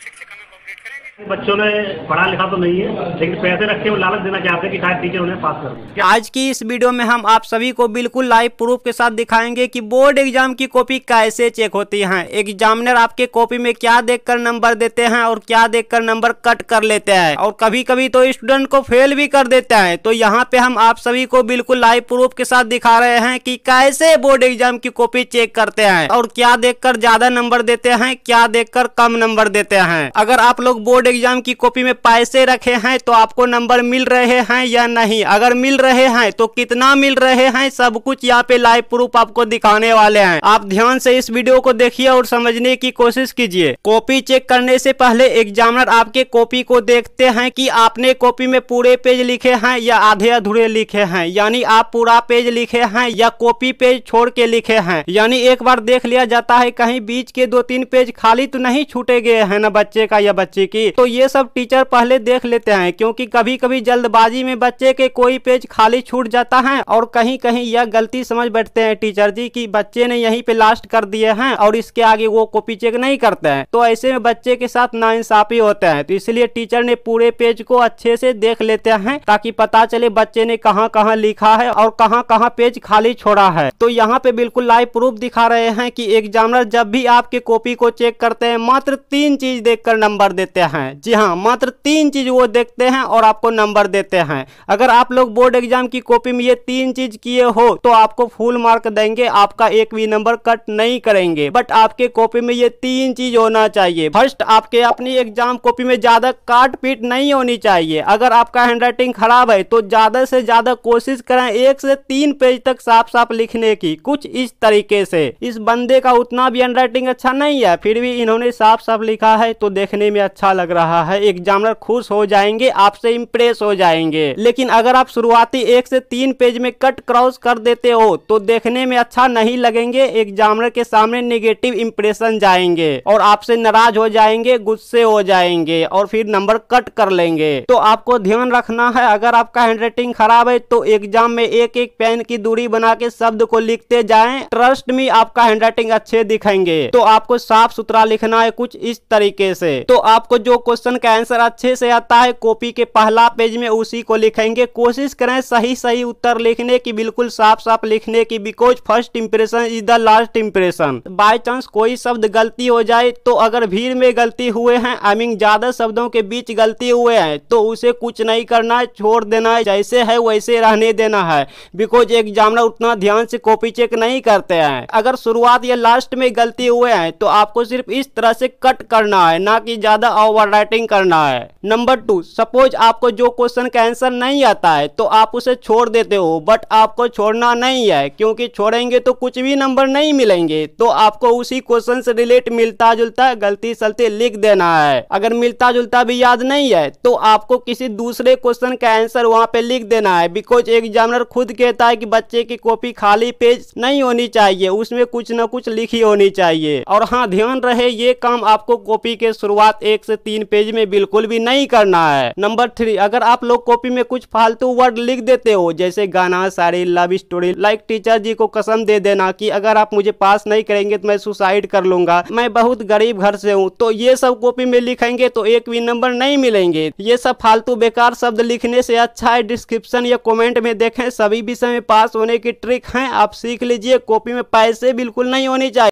¡Chicos! बच्चों ने पढ़ा लिखा तो नहीं है लेकिन पैसे रखे वो लालच देना चाहते हैं कि शायद टीचर उन्हें पास कर आज की इस वीडियो में हम आप सभी को बिल्कुल लाइव प्रूफ के साथ दिखाएंगे कि बोर्ड एग्जाम की कॉपी कैसे चेक होती है एग्जामिनर आपके कॉपी में क्या देखकर नंबर देते हैं और क्या देखकर नंबर कट कर लेते हैं और कभी कभी तो स्टूडेंट को फेल भी कर देते हैं तो यहाँ पे हम आप सभी को बिल्कुल लाइव प्रूफ के साथ दिखा रहे हैं की कैसे बोर्ड एग्जाम की कॉपी चेक करते हैं और क्या देख ज्यादा नंबर देते हैं क्या देख कम नंबर देते हैं अगर आप लोग बोर्ड बोर्ड एग्जाम की कॉपी में पैसे रखे हैं तो आपको नंबर मिल रहे हैं या नहीं अगर मिल रहे हैं तो कितना मिल रहे हैं सब कुछ यहाँ पे लाइव प्रूफ आपको दिखाने वाले हैं आप ध्यान से इस वीडियो को देखिए और समझने की कोशिश कीजिए कॉपी चेक करने से पहले एग्जामिनर आपके कॉपी को देखते हैं कि आपने कॉपी में पूरे पेज लिखे हैं या आधे अधूरे लिखे हैं यानी आप पूरा पेज लिखे हैं या कॉपी पेज छोड़ के लिखे हैं यानी एक बार देख लिया जाता है कहीं बीच के दो तीन पेज खाली तो नहीं छूटे गए है ना बच्चे का या बच्चे की तो ये सब टीचर पहले देख लेते हैं क्योंकि कभी कभी जल्दबाजी में बच्चे के कोई पेज खाली छूट जाता है और कहीं कहीं यह गलती समझ बैठते हैं टीचर जी की बच्चे ने यहीं पे लास्ट कर दिए हैं और इसके आगे वो कॉपी चेक नहीं करते हैं तो ऐसे में बच्चे के साथ नाइंसाफी होते हैं तो इसलिए टीचर ने पूरे पेज को अच्छे से देख लेते हैं ताकि पता चले बच्चे ने कहाँ कहाँ लिखा है और कहाँ कहाँ पेज खाली छोड़ा है तो यहाँ पे बिल्कुल लाइव प्रूफ दिखा रहे हैं कि एग्जामिनर जब भी आपके कॉपी को चेक करते हैं मात्र तीन चीज देखकर नंबर देते हैं हैं जी हाँ मात्र तीन चीज़ वो देखते हैं और आपको नंबर देते हैं अगर आप लोग बोर्ड एग्जाम की कॉपी में ये तीन चीज़ किए हो तो आपको फुल मार्क देंगे आपका एक भी नंबर कट नहीं करेंगे बट आपके कॉपी में ये तीन चीज़ होना चाहिए फर्स्ट आपके अपनी एग्जाम कॉपी में ज़्यादा काट पीट नहीं होनी चाहिए अगर आपका हैंडराइटिंग खराब है तो ज़्यादा से ज़्यादा कोशिश करें एक से तीन पेज तक साफ साफ लिखने की कुछ इस तरीके से इस बंदे का उतना भी हैंडराइटिंग अच्छा नहीं है फिर भी इन्होंने साफ साफ लिखा है तो देखने में अच्छा लग रहा रहा है एग्जामिनर खुश हो जाएंगे आपसे इम्प्रेस हो जाएंगे लेकिन अगर आप शुरुआती एक से तीन पेज में कट क्रॉस कर देते हो तो देखने में अच्छा नहीं लगेंगे एग्जामिनर के सामने निगेटिव इम्प्रेशन जाएंगे और आपसे नाराज हो जाएंगे गुस्से हो जाएंगे और फिर नंबर कट कर लेंगे तो आपको ध्यान रखना है अगर आपका हैंडराइटिंग खराब है तो एग्जाम में एक एक पेन की दूरी बना के शब्द को लिखते जाएं ट्रस्ट में आपका हैंडराइटिंग अच्छे दिखेंगे तो आपको साफ सुथरा लिखना है कुछ इस तरीके से तो आपको जो क्वेश्चन का आंसर अच्छे से आता है कॉपी के पहला पेज में उसी को लिखेंगे कोशिश करें सही सही उत्तर लिखने की बिल्कुल साफ साफ लिखने की because first impression is the last impression by chance कोई शब्द गलती हो जाए तो अगर भीड़ में गलती हुए है आई मीन ज्यादा शब्दों के बीच गलती हुए हैं तो उसे कुछ नहीं करना है छोड़ देना है जैसे है वैसे रहने देना है बिकॉज एग्जामर उतना ध्यान से कॉपी चेक नहीं करते हैं अगर शुरुआत या लास्ट में गलती हुए हैं तो आपको सिर्फ इस तरह से कट करना है ना कि ज्यादा ओवर और राइटिंग करना है नंबर टू सपोज आपको जो क्वेश्चन का आंसर नहीं आता है तो आप उसे छोड़ देते हो बट आपको छोड़ना नहीं है क्योंकि छोड़ेंगे तो कुछ भी नंबर नहीं मिलेंगे तो आपको उसी क्वेश्चन से रिलेट मिलता जुलता गलती सलती लिख देना है अगर मिलता जुलता भी याद नहीं है तो आपको किसी दूसरे क्वेश्चन का आंसर वहाँ पे लिख देना है बिकॉज एग्जामिनर खुद कहता है की बच्चे की कॉपी खाली पेज नहीं होनी चाहिए उसमें कुछ न कुछ लिखी होनी चाहिए और हाँ ध्यान रहे ये काम आपको कॉपी के शुरुआत एक से तीन तीन पेज में बिल्कुल भी नहीं करना है नंबर थ्री अगर आप लोग कॉपी में कुछ फालतू वर्ड लिख देते हो जैसे गाना साड़ी love story like teacher ji को कसम दे देना की अगर आप मुझे पास नहीं करेंगे तो मैं सुसाइड कर लूंगा मैं बहुत गरीब घर से हूँ तो ये सब कॉपी में लिखेंगे तो एक भी नंबर नहीं मिलेंगे ये सब फालतू बेकार शब्द लिखने से अच्छा है डिस्क्रिप्शन या कमेंट में देखें सभी विषय में पास होने की ट्रिक है आप सीख लीजिए कॉपी में पैसे बिल्कुल नहीं होने चाहिए